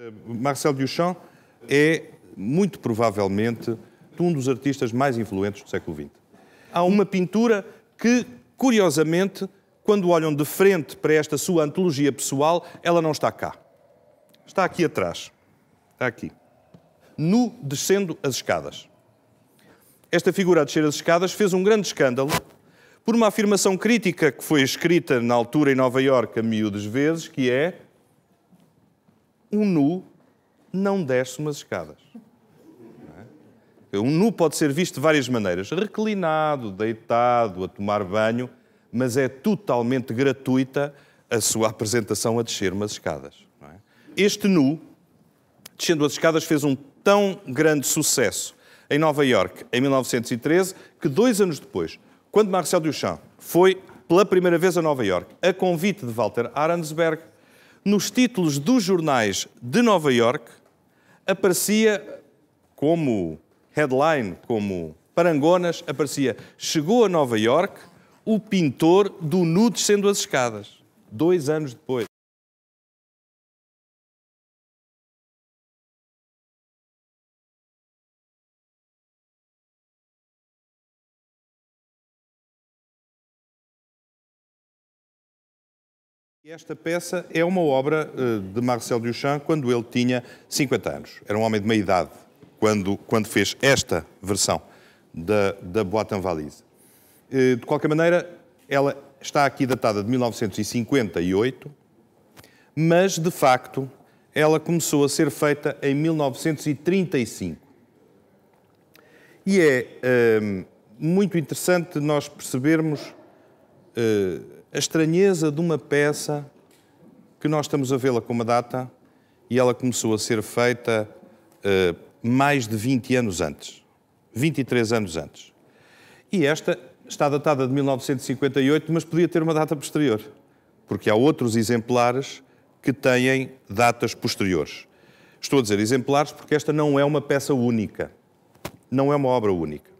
Eh, Marcel Duchamp é, muito provavelmente, um dos artistas mais influentes do século XX. Há uma pintura que, curiosamente, quando olham de frente para esta sua antologia pessoal, ela não está cá. Está aqui atrás. Está aqui. Nu descendo as escadas. Esta figura a descer as escadas fez um grande escândalo por uma afirmação crítica que foi escrita na altura em Nova Iorque a miúdas vezes, que é um nu não desce umas escadas. É? Um nu pode ser visto de várias maneiras: reclinado, deitado, a tomar banho, mas é totalmente gratuita a sua apresentação a descer umas escadas. É? Este nu, descendo as escadas, fez um tão grande sucesso em Nova Iorque em 1913 que dois anos depois, quando Marcel Duchamp foi pela primeira vez a Nova Iorque, a convite de Walter Arensberg, nos títulos dos jornais de Nova York aparecia como headline, como parangonas, aparecia chegou a Nova York o pintor do nu descendo as escadas, dois anos depois. Esta peça é uma obra eh, de Marcel Duchamp quando ele tinha 50 anos. Era um homem de meia idade quando, quando fez esta versão da, da Boîte en Valise. Eh, de qualquer maneira, ela está aqui datada de 1958, mas de facto ela começou a ser feita em 1935. E é hum, muito interessante nós percebermos. Hum, a estranheza de uma peça que nós estamos a vê-la com uma data e ela começou a ser feita uh, mais de 20 anos antes, 23 anos antes. E esta está datada de 1958, mas podia ter uma data posterior, porque há outros exemplares que têm datas posteriores. Estou a dizer exemplares porque esta não é uma peça única, não é uma obra única.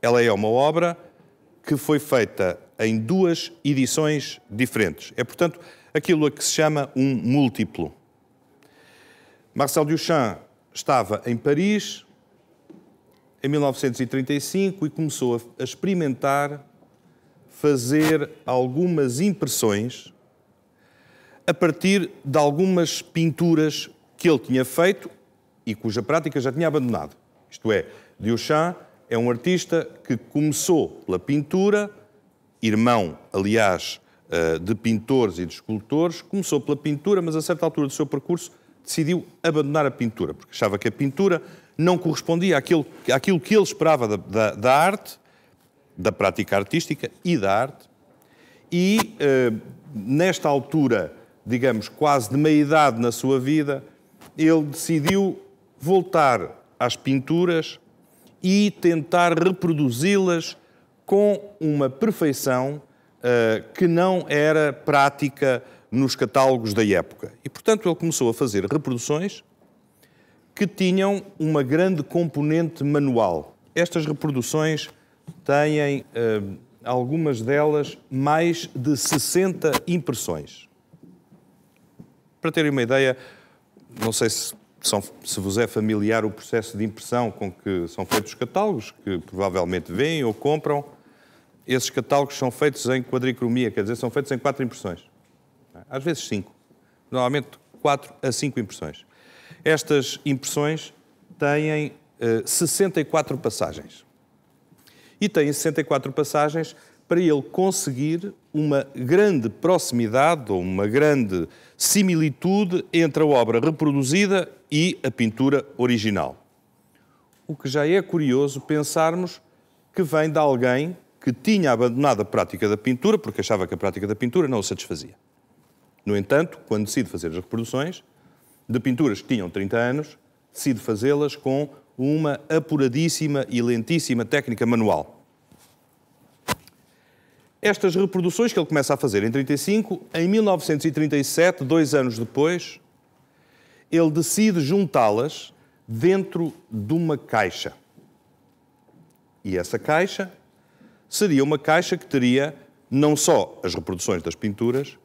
Ela é uma obra que foi feita em duas edições diferentes. É, portanto, aquilo a que se chama um múltiplo. Marcel Duchamp estava em Paris em 1935 e começou a experimentar fazer algumas impressões a partir de algumas pinturas que ele tinha feito e cuja prática já tinha abandonado. Isto é, Duchamp é um artista que começou pela pintura, irmão, aliás, eh, de pintores e de escultores, começou pela pintura, mas a certa altura do seu percurso decidiu abandonar a pintura, porque achava que a pintura não correspondia àquilo, àquilo que ele esperava da, da, da arte, da prática artística e da arte. E eh, nesta altura, digamos, quase de meia idade na sua vida, ele decidiu voltar às pinturas e tentar reproduzi-las com uma perfeição uh, que não era prática nos catálogos da época. E, portanto, ele começou a fazer reproduções que tinham uma grande componente manual. Estas reproduções têm, uh, algumas delas, mais de 60 impressões. Para terem uma ideia, não sei se, são, se vos é familiar o processo de impressão com que são feitos os catálogos, que provavelmente vêm ou compram esses catálogos são feitos em quadricromia, quer dizer, são feitos em quatro impressões. Às vezes cinco. Normalmente quatro a cinco impressões. Estas impressões têm eh, 64 passagens. E têm 64 passagens para ele conseguir uma grande proximidade ou uma grande similitude entre a obra reproduzida e a pintura original. O que já é curioso pensarmos que vem de alguém que tinha abandonado a prática da pintura porque achava que a prática da pintura não o satisfazia. No entanto, quando decide fazer as reproduções de pinturas que tinham 30 anos, decide fazê-las com uma apuradíssima e lentíssima técnica manual. Estas reproduções que ele começa a fazer em 35, em 1937, dois anos depois, ele decide juntá-las dentro de uma caixa. E essa caixa seria uma caixa que teria não só as reproduções das pinturas,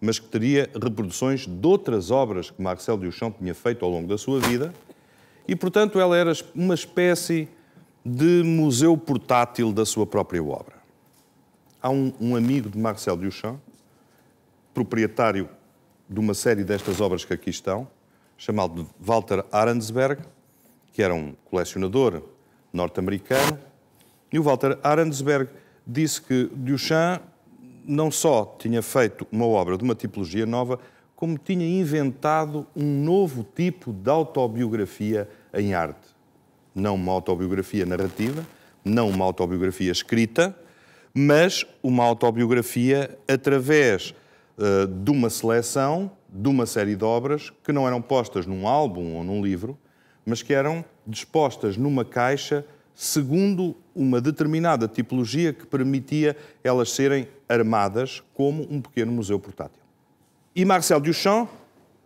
mas que teria reproduções de outras obras que Marcel Duchamp tinha feito ao longo da sua vida, e, portanto, ela era uma espécie de museu portátil da sua própria obra. Há um, um amigo de Marcel Duchamp, proprietário de uma série destas obras que aqui estão, chamado Walter Arensberg, que era um colecionador norte-americano, e o Walter Arendsberg disse que Duchamp não só tinha feito uma obra de uma tipologia nova, como tinha inventado um novo tipo de autobiografia em arte. Não uma autobiografia narrativa, não uma autobiografia escrita, mas uma autobiografia através uh, de uma seleção, de uma série de obras que não eram postas num álbum ou num livro, mas que eram dispostas numa caixa segundo uma determinada tipologia que permitia elas serem armadas como um pequeno museu portátil. E Marcel Duchamp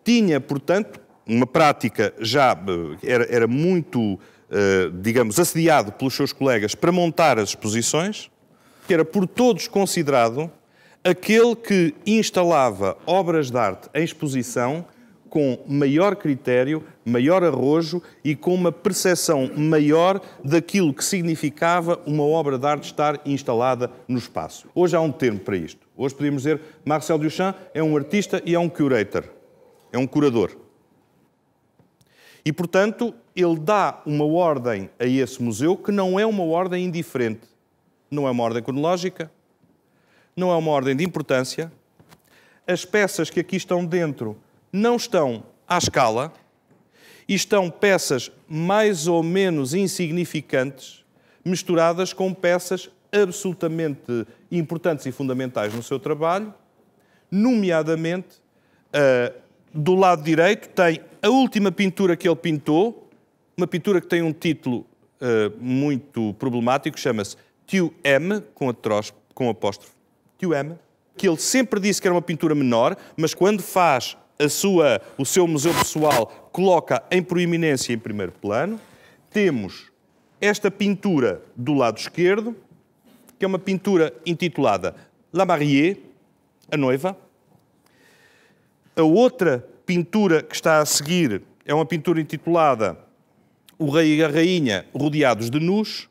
tinha, portanto, uma prática já eh, era, era muito, eh, digamos, assediado pelos seus colegas para montar as exposições, que era por todos considerado aquele que instalava obras de arte em exposição com maior critério, maior arrojo e com uma percepção maior daquilo que significava uma obra de arte estar instalada no espaço. Hoje há um termo para isto. Hoje podemos dizer Marcel Duchamp é um artista e é um curator, é um curador. E, portanto, ele dá uma ordem a esse museu que não é uma ordem indiferente. Não é uma ordem cronológica, não é uma ordem de importância. As peças que aqui estão dentro não estão à escala e estão peças mais ou menos insignificantes misturadas com peças absolutamente importantes e fundamentais no seu trabalho, nomeadamente uh, do lado direito tem a última pintura que ele pintou, uma pintura que tem um título uh, muito problemático, chama-se Tio M, com, atros, com apóstrofe, Tio M, que ele sempre disse que era uma pintura menor, mas quando faz a sua, o seu museu pessoal coloca em proeminência em primeiro plano. Temos esta pintura do lado esquerdo, que é uma pintura intitulada La Mariée, a noiva. A outra pintura que está a seguir é uma pintura intitulada O Rei e a Rainha Rodeados de Nus.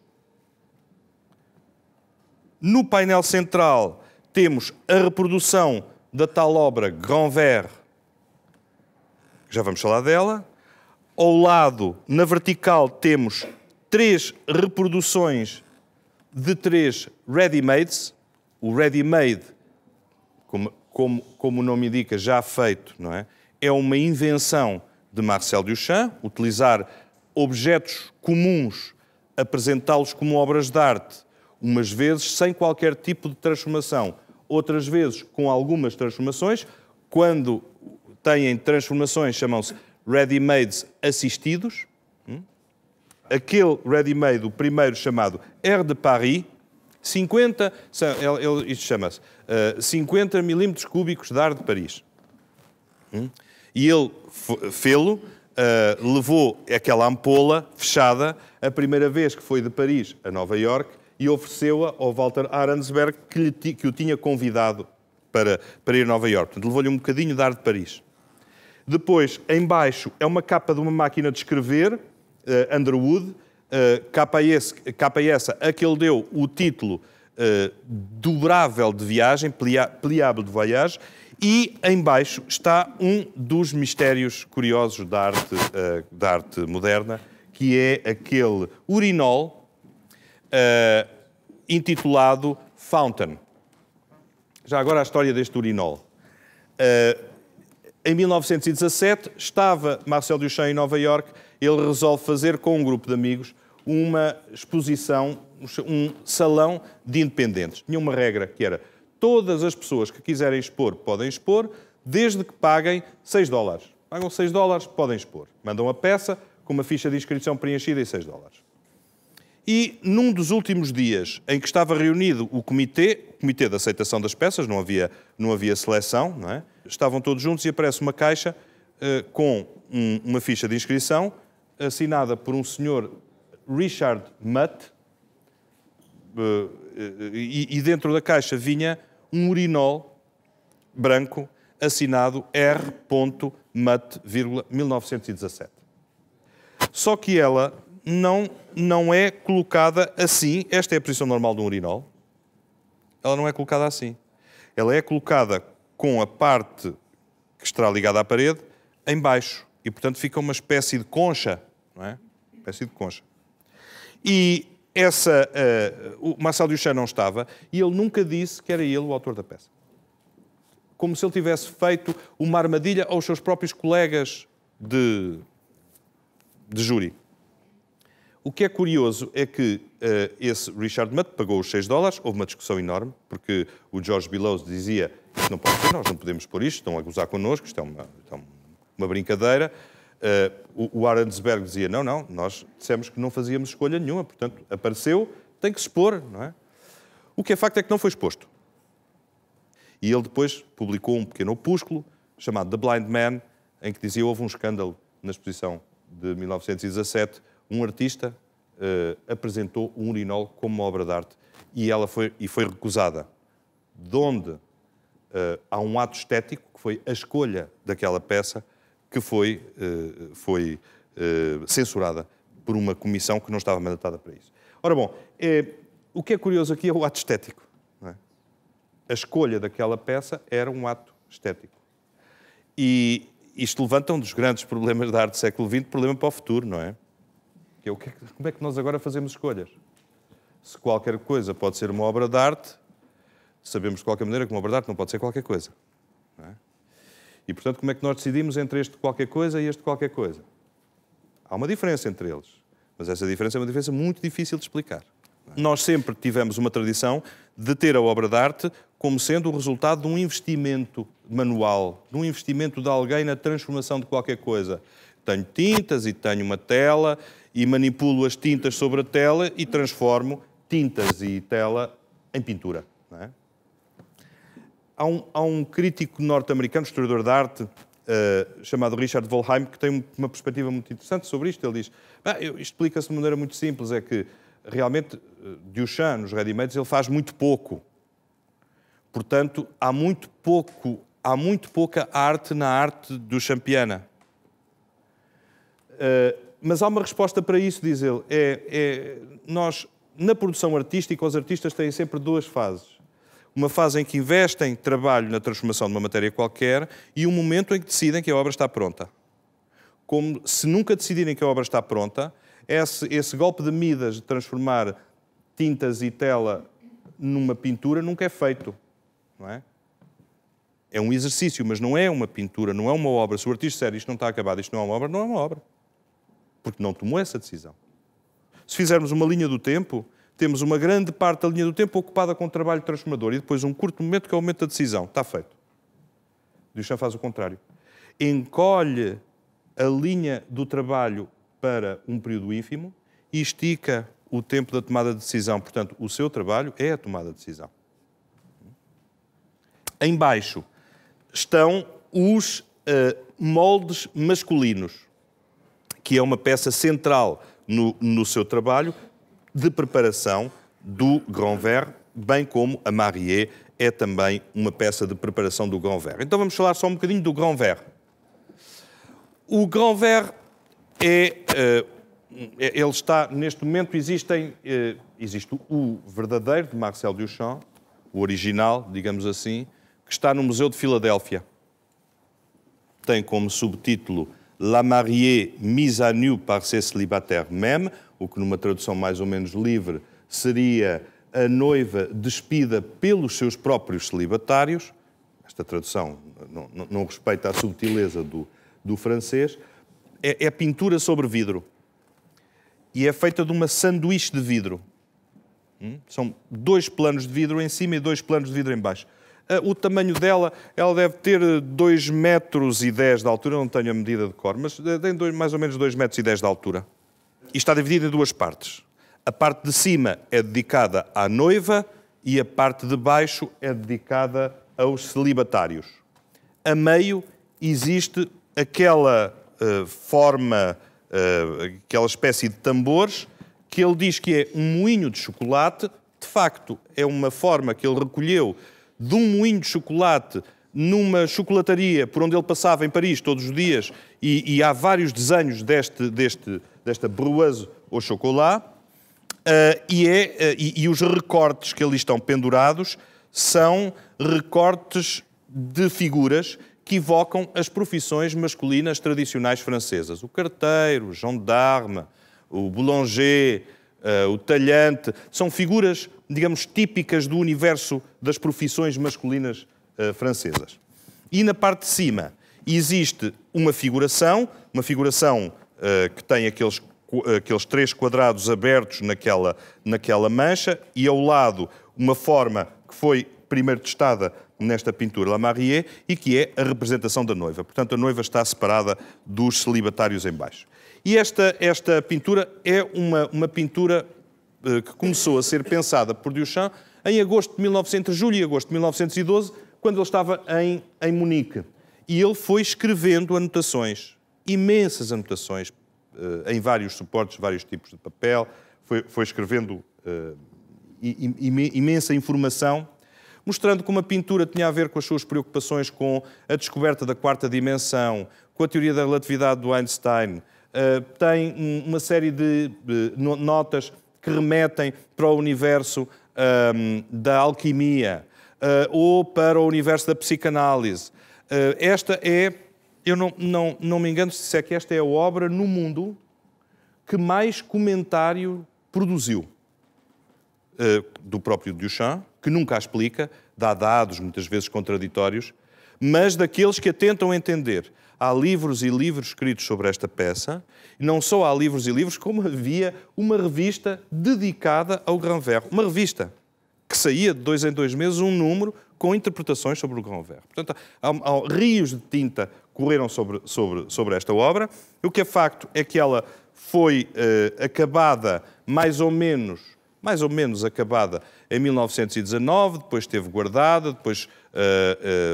No painel central temos a reprodução da tal obra Grand Verre já vamos falar dela. Ao lado, na vertical, temos três reproduções de três ready-mades. O ready-made, como, como, como o nome indica, já feito, não é? É uma invenção de Marcel Duchamp, utilizar objetos comuns, apresentá-los como obras de arte, umas vezes sem qualquer tipo de transformação, outras vezes com algumas transformações. Quando têm transformações, chamam-se ready-mades assistidos. Hum? Aquele ready-made, o primeiro chamado Air de Paris, 50, ele, isto chama-se, uh, eh, 50 milímetros cúbicos de ar de Paris. Hum? E ele fê-lo, uh, levou aquela ampola fechada, a primeira vez que foi de Paris a Nova York e ofereceu-a ao Walter Arensberg, que, lhe, que o tinha convidado para, para ir a Nova York. Portanto, levou-lhe um bocadinho de ar de Paris. Depois, embaixo é uma capa de uma máquina de escrever, uh, Underwood, eh, capa, esse, capa essa a que ele deu o título uh, dobrável de viagem, plia, pliável de voyage, e embaixo está um dos mistérios curiosos da arte, uh, da arte moderna, que é aquele urinol uh, intitulado Fountain. Já agora a história deste urinol. Uh, em 1917, estava Marcel Duchamp em Nova York, ele resolve fazer com um grupo de amigos uma exposição, um salão de independentes. Tinha uma regra que era todas as pessoas que quiserem expor podem expor, desde que paguem 6 dólares. Pagam 6 dólares, podem expor. Mandam a peça com uma ficha de inscrição preenchida e 6 dólares. E num dos últimos dias em que estava reunido o comitê, o comitê de aceitação das peças, não havia, não havia seleção, não é? estavam todos juntos e aparece uma caixa uh, com um, uma ficha de inscrição assinada por um senhor Richard Mutt, uh, e, e, dentro da caixa vinha um urinol branco assinado R. Mutt, 1917. Só que ela não, não é colocada assim. Esta é a posição normal de um urinol. Ela não é colocada assim. Ela é colocada com a parte que estará ligada à parede em baixo. E, portanto, fica uma espécie de concha. Não é? Uma espécie de concha. E essa... Uh, o Marcel Duchamp não estava e ele nunca disse que era ele o autor da peça. Como se ele tivesse feito uma armadilha aos seus próprios colegas de, de júri. O que é curioso é que uh, esse Richard Mutt pagou os 6 dólares, houve uma discussão enorme, porque o George Billows dizia não pode ser, nós não podemos pôr isto, estão a gozar connosco, isto é uma, é uma brincadeira. Uh, o, o Arensberg dizia, não, não, nós dissemos que não fazíamos escolha nenhuma, portanto, apareceu, tem que se expor, não é? O que é facto é que não foi exposto. E ele depois publicou um pequeno opúsculo chamado The Blind Man, em que dizia houve um escândalo na exposição de 1917 um artista uh, apresentou um urinol como uma obra de arte e ela foi, e foi recusada. De onde uh, há um ato estético, que foi a escolha daquela peça, que foi, uh, foi censurada por uma comissão que não estava mandatada para isso. Ora bom, é, o que é curioso aqui é o ato estético. É? A escolha daquela peça era um ato estético. E isto levanta um dos grandes problemas da arte do século XX, problema para o futuro, não é? Que é o é que, como é que nós agora fazemos escolhas? Se qualquer coisa pode ser uma obra de arte, sabemos de qualquer maneira que uma obra de arte não pode ser qualquer coisa. É? E, portanto, como é que nós decidimos entre este qualquer coisa e este qualquer coisa? Há uma diferença entre eles, mas essa diferença é uma diferença muito difícil de explicar. É? Nós sempre tivemos uma tradição de ter a obra de arte como sendo o resultado de um investimento manual, de um investimento de alguém na transformação de qualquer coisa. Tenho tintas e tenho uma tela e manipulo as tintas sobre a tela e transformo tintas e tela em pintura. É? Há, um, há, um, crítico norte-americano, historiador de arte, uh, chamado Richard Volheim, que tem uma perspectiva muito interessante sobre isto. Ele diz, isto explica-se de maneira muito simples, é que realmente eh, Duchamp, nos ready-mades, ele faz muito pouco. Portanto, há muito pouco, há muito pouca arte na arte do champiana. Eh, mas há uma resposta para isso, diz ele. É, é, nós, na produção artística, os artistas têm sempre duas fases. Uma fase em que investem trabalho na transformação de uma matéria qualquer e um momento em que decidem que a obra está pronta. Como se nunca decidirem que a obra está pronta, esse, esse golpe de Midas de transformar tintas e tela numa pintura nunca é feito. Não é? é um exercício, mas não é uma pintura, não é uma obra. Se o artista disser isto não está acabado, isto não é uma obra, não é uma obra porque não tomou essa decisão. Se fizermos uma linha do tempo, temos uma grande parte da linha do tempo ocupada com o trabalho transformador e depois um curto momento que é o momento da decisão. Está feito. Duchamp faz o contrário. Encolhe a linha do trabalho para um período ínfimo e estica o tempo da tomada de decisão. Portanto, o seu trabalho é a tomada de decisão. Embaixo estão os uh, moldes masculinos que é uma peça central no, no seu trabalho de preparação do Grand Vert, bem como a Marie é também uma peça de preparação do Grand Vert. Então vamos falar só um bocadinho do Grand Vert. O Grand Vert é... Uh, ele está, neste momento, existem, eh, existe o verdadeiro de Marcel Duchamp, o original, digamos assim, que está no Museu de Filadélfia. Tem como subtítulo la mariée mise à nu par ses célibataires même, o que numa tradução mais ou menos livre seria a noiva despida pelos seus próprios celibatários. Esta tradução não, não, não respeita a subtileza do, do francês. É, é pintura sobre vidro e é feita de uma sanduíche de vidro. Hum? São dois planos de vidro em cima e dois planos de vidro em baixo. Eh, o tamanho dela, ela deve ter 2 eh, metros e 10 de altura, não tenho a medida de cor, mas eh, tem dois, mais ou menos 2 metros e 10 de altura. E está dividida em duas partes. A parte de cima é dedicada à noiva e a parte de baixo é dedicada aos celibatários. A meio existe aquela uh, forma, uh, aquela espécie de tambores que ele diz que é um moinho de chocolate. De facto, é uma forma que ele recolheu de um moinho de chocolate numa chocolataria por onde ele passava em Paris todos os dias e, e há vários desenhos deste, deste, desta bruoise ou chocolat uh, e, é, uh, e, e, os recortes que ali estão pendurados são recortes de figuras que evocam as profissões masculinas tradicionais francesas. O carteiro, o gendarme, o boulanger, eh, o talhante, são figuras, digamos, típicas do universo das profissões masculinas eh, francesas. E na parte de cima existe uma figuração, uma figuração eh, que tem aqueles aqueles três quadrados abertos naquela, naquela mancha e ao lado uma forma que foi primeiro testada nesta pintura La Marie e que é a representação da noiva. Portanto, a noiva está separada dos celibatários em baixo. E esta, esta pintura é uma, uma pintura eh, que começou a ser pensada por Duchamp em agosto de 1900, julho e agosto de 1912, quando ele estava em, em Munique. E ele foi escrevendo anotações, imensas anotações, eh, em vários suportes, vários tipos de papel, foi, foi escrevendo eh, imensa informação, mostrando como a pintura tinha a ver com as suas preocupações com a descoberta da quarta dimensão, com a teoria da relatividade do Einstein, eh, tem uma série de notas que remetem para o universo ehm, da alquimia eh, ou para o universo da psicanálise. Eh, esta é, eu não, não, não me engano se disser é que esta é a obra no mundo que mais comentário produziu. do próprio Duchamp, que nunca a explica, dá dados muitas vezes contraditórios, mas daqueles que a tentam entender há livros e livros escritos sobre esta peça. Não só há livros e livros, como havia uma revista dedicada ao Grand Verre. Uma revista que saía de dois em dois meses um número com interpretações sobre o Grand Verre. Portanto, há, há rios de tinta correram sobre, sobre, sobre esta obra. O que é facto é que ela foi eh, acabada mais ou menos, mais ou menos acabada em 1919, depois esteve guardada, depois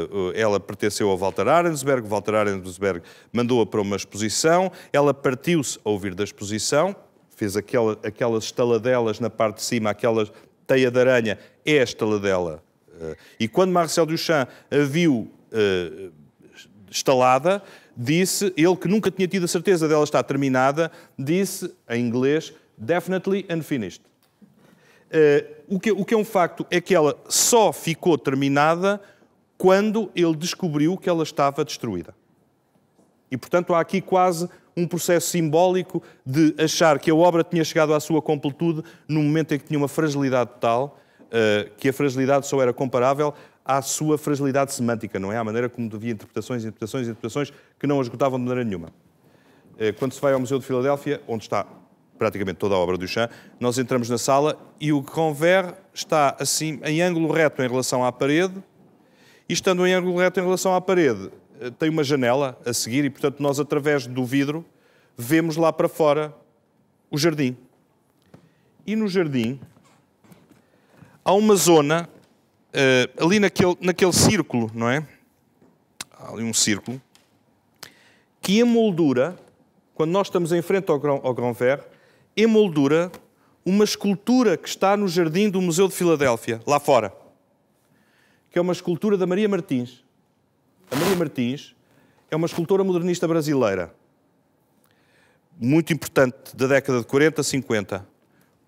uh, uh, ela pertenceu a Walter Arensberg, Walter Arensberg mandou-a para uma exposição, ela partiu-se ao vir da exposição, fez aquela, aquelas estaladelas na parte de cima, aquela teia de aranha, é a estaladela. Uh, e quando Marcel Duchamp a viu estalada, disse, ele que nunca tinha tido a certeza dela estar terminada, disse em inglês, definitely unfinished. Eh, o, que, o que é um facto é que ela só ficou terminada quando ele descobriu que ela estava destruída. E, portanto, há aqui quase um processo simbólico de achar que a obra tinha chegado à sua completude no momento em que tinha uma fragilidade tal, eh, que a fragilidade só era comparável à sua fragilidade semântica, não é? À maneira como devia interpretações, interpretações, interpretações que não a esgotavam de maneira nenhuma. Eh, quando se vai ao Museu de Filadélfia, onde está praticamente toda a obra do Duchamp, nós entramos na sala e o Conver está assim em ângulo reto em relação à parede, e estando em ângulo reto em relação à parede, eh, tem uma janela a seguir e, portanto, nós, através do vidro, vemos lá para fora o jardim. E no jardim há uma zona, eh, ali naquele, naquele círculo, não é? Há ali um círculo, que emoldura, quando nós estamos em frente ao Grand, ao Grand Verre, emoldura uma escultura que está no jardim do Museu de Filadélfia, lá fora, que é uma escultura da Maria Martins. A Maria Martins é uma escultora modernista brasileira, muito importante, da década de 40, 50,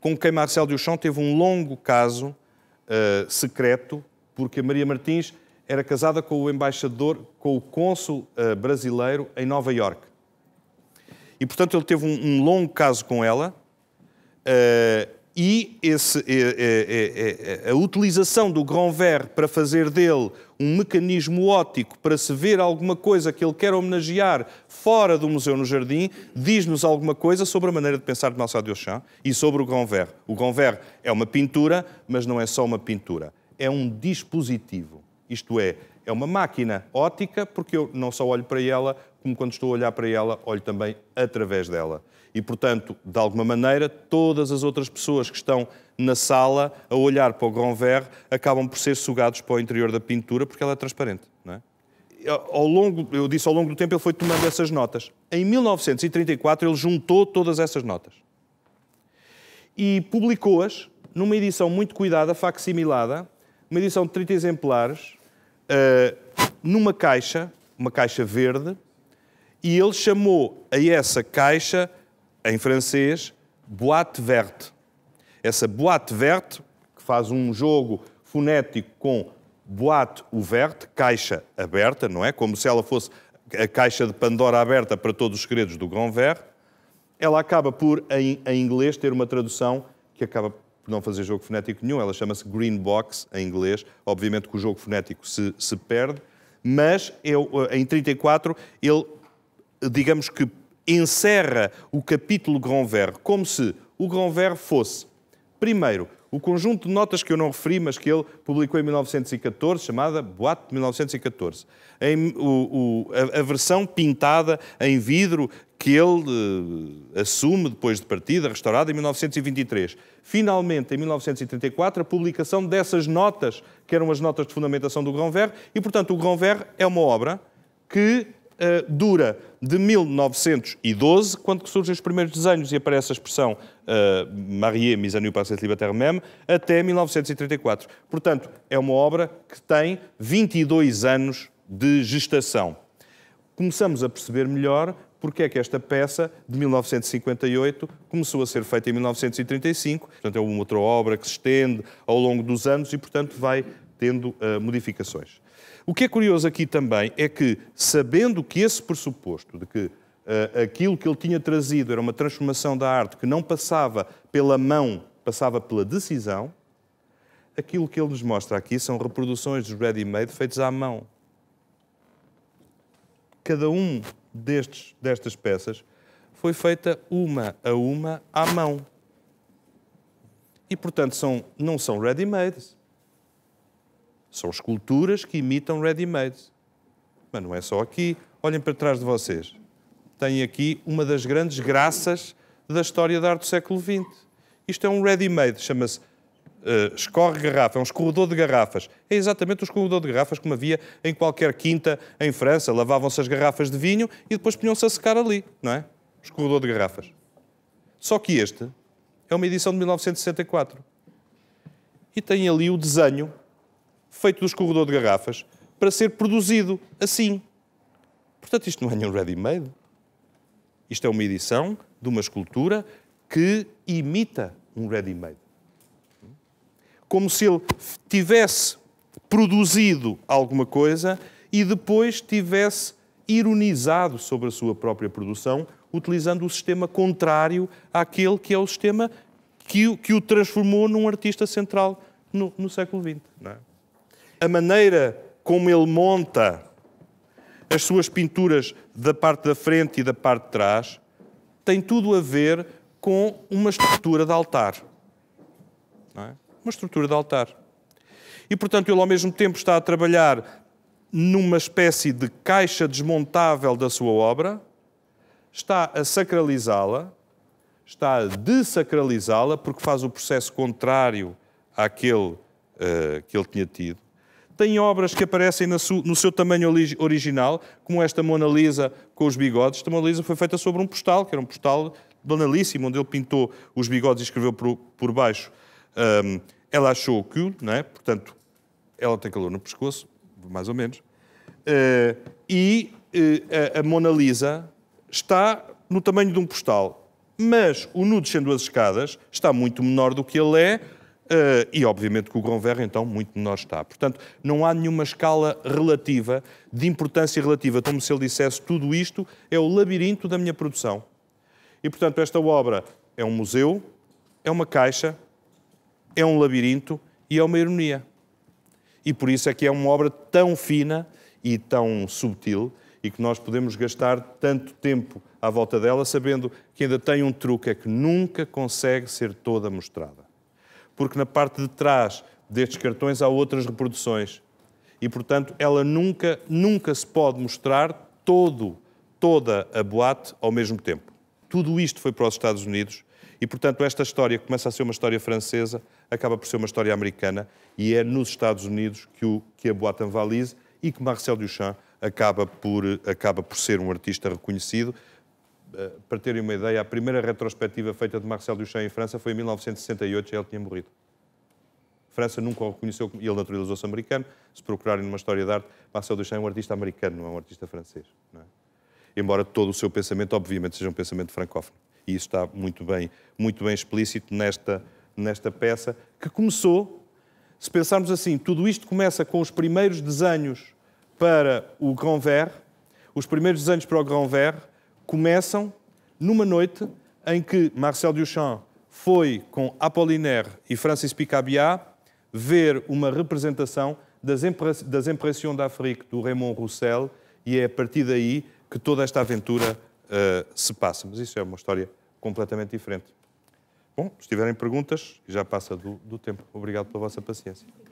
com quem Marcel Duchamp teve um longo caso uh, secreto, porque a Maria Martins era casada com o embaixador, com o cônsul uh, brasileiro em Nova Iorque. E, portanto, ele teve um, um longo caso com ela, Uh, e esse, eh, eh, a utilização do Grand Ver para fazer dele um mecanismo óptico para se ver alguma coisa que ele quer homenagear fora do Museu no Jardim, diz-nos alguma coisa sobre a maneira de pensar de Marcel Duchamp e sobre o Grand Ver. O Grand Ver é uma pintura, mas não é só uma pintura. É um dispositivo. Isto é, é uma máquina ótica, porque eu não só olho para ela, como quando estou a olhar para ela, olho também através dela. E, portanto, de alguma maneira, todas as outras pessoas que estão na sala a olhar para o Grand Verre acabam por ser sugados para o interior da pintura porque ela é transparente. Não é? Ao longo, eu disse ao longo do tempo, ele foi tomando essas notas. Em 1934, ele juntou todas essas notas e publicou-as numa edição muito cuidada, facsimilada, uma edição de 30 exemplares, eh, numa caixa, uma caixa verde, e ele chamou a essa caixa, em francês, boîte verte. Essa boîte verte, que faz um jogo fonético com boîte ouverte, caixa aberta, não é? Como se ela fosse a caixa de Pandora aberta para todos os segredos do Grand Vert. ela acaba por, em, em inglês, ter uma tradução que acaba não fazer jogo fonético nenhum. Ela chama-se Green Box em inglês. Obviamente que o jogo fonético se, se perde, mas eu, eh, em 34 ele, digamos que, encerra o capítulo Granvert, como se o Granvert fosse, primeiro, o conjunto de notas que eu não referi, mas que ele publicou em 1914, chamada Boate de 1914. Em, o, o, a, a, versão pintada em vidro que ele eh, assume depois de partida, restaurada em 1923. Finalmente, em 1934, a publicação dessas notas, que eram as notas de fundamentação do Grand Verre, e, portanto, o Grand Verre é uma obra que eh, dura de 1912, quando surgem os primeiros desenhos e aparece a expressão uh, Marie mise en par cette liberté même, até 1934. Portanto, é uma obra que tem 22 anos de gestação. Começamos a perceber melhor porque é que esta peça, de 1958, começou a ser feita em 1935. Portanto, é uma outra obra que se estende ao longo dos anos e, portanto, vai tendo uh, modificações. O que é curioso aqui também é que, sabendo que esse pressuposto de que uh, aquilo que ele tinha trazido era uma transformação da arte que não passava pela mão, passava pela decisão, aquilo que ele nos mostra aqui são reproduções dos ready-made feitos à mão. Cada um destes, destas peças foi feita uma a uma à mão. E, portanto, são, não são ready-mades, são esculturas que imitam ready-made. Mas não é só aqui. Olhem para trás de vocês. Tem aqui uma das grandes graças da história da arte do século XX. Isto é um ready-made, chama-se uh, escorre garrafa, é um escorredor de garrafas. É exatamente o escorredor de garrafas como havia em qualquer quinta em França. Lavavam-se as garrafas de vinho e depois punham-se a secar ali, não é? Escorredor de garrafas. Só que este é uma edição de 1964. E tem ali o desenho feito do escorredor de garrafas, para ser produzido assim. Portanto, isto não é nenhum ready-made. Isto é uma edição de uma escultura que imita um ready-made. Como se ele tivesse produzido alguma coisa e depois tivesse ironizado sobre a sua própria produção, utilizando o sistema contrário àquele que é o sistema que, o, que o transformou num artista central no, no século XX a maneira como ele monta as suas pinturas da parte da frente e da parte de trás, tem tudo a ver com uma estrutura de altar. É? Uma estrutura de altar. E, portanto, ele ao mesmo tempo está a trabalhar numa espécie de caixa desmontável da sua obra, está a sacralizá-la, está a desacralizá-la, porque faz o processo contrário àquele uh, que ele tinha tido tem obras que aparecem no seu tamanho original, como esta Mona Lisa com os bigodes. Esta Mona Lisa foi feita sobre um postal, que era um postal banalíssimo, onde ele pintou os bigodes e escreveu por, por baixo. Um, ela achou que, não é? Portanto, ela tem calor no pescoço, mais ou menos. Uh, e uh, a Mona Lisa está no tamanho de um postal, mas o nu descendo as escadas está muito menor do que ele é, Uh, e, obviamente, que o grão verre, então, muito menor está. Portanto, não há nenhuma escala relativa, de importância relativa. Como se ele dissesse, tudo isto é o labirinto da minha produção. E, portanto, esta obra é um museu, é uma caixa, é um labirinto e é uma ironia. E por isso é que é uma obra tão fina e tão subtil e que nós podemos gastar tanto tempo à volta dela, sabendo que ainda tem um truque, é que nunca consegue ser toda mostrada porque na parte de trás destes cartões há outras reproduções. E, portanto, ela nunca, nunca se pode mostrar todo, toda a boate ao mesmo tempo. Tudo isto foi para os Estados Unidos e, portanto, esta história, que começa a ser uma história francesa, acaba por ser uma história americana e é nos Estados Unidos que, o, que a boate Anvalise e que Marcel Duchamp acaba por, acaba por ser um artista reconhecido, eh, para terem uma ideia, a primeira retrospectiva feita de Marcel Duchamp em França foi em 1968, já ele tinha morrido. França nunca o reconheceu, ele naturalizou-se americano. Se procurarem numa história de arte, Marcel Duchamp é um artista americano, não é um artista francês. É? Embora todo o seu pensamento, obviamente, seja um pensamento francófono. E isso está muito bem, muito bem explícito nesta, nesta peça, que começou, se pensarmos assim, tudo isto começa com os primeiros desenhos para o Grand Vert, os primeiros desenhos para o Grand Vert, começam numa noite em que Marcel Duchamp foi com Apollinaire e Francis Picabia ver uma representação das, das Impressões d'Afrique do Raymond Roussel e é a partir daí que toda esta aventura uh, se passa. Mas isso é uma história completamente diferente. Bom, se tiverem perguntas, já passa do, do tempo. Obrigado pela vossa paciência.